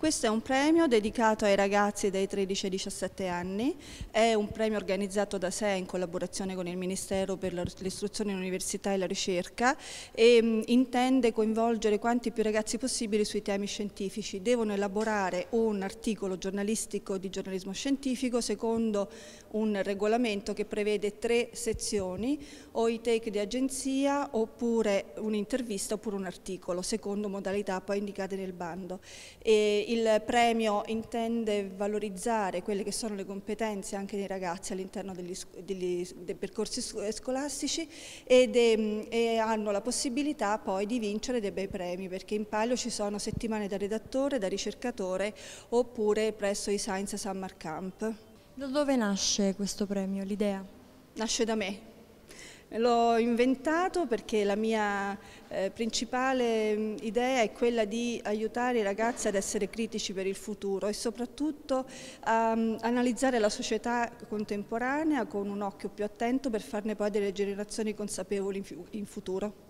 Questo è un premio dedicato ai ragazzi dai 13 ai 17 anni, è un premio organizzato da sé in collaborazione con il Ministero per l'istruzione, l'università e la ricerca e mh, mm, intende coinvolgere quanti più ragazzi possibili sui temi scientifici. Devono elaborare un articolo giornalistico di giornalismo scientifico secondo un regolamento che prevede tre sezioni o i take di agenzia oppure un'intervista oppure un articolo secondo modalità poi indicate nel bando. E il premio intende valorizzare quelle che sono le competenze anche dei ragazzi all'interno dei percorsi scolastici ed, e, ehm, e hanno la possibilità poi di vincere dei bei premi perché in palio ci sono settimane da redattore, da ricercatore oppure presso i Science Summer Camp. Da dove nasce questo premio, l'idea? Nasce da me, L'ho inventato perché la mia eh, principale idea è quella di aiutare i ragazzi ad essere critici per il futuro e soprattutto a um, analizzare la società contemporanea con un occhio più attento per farne poi delle generazioni consapevoli in, in futuro.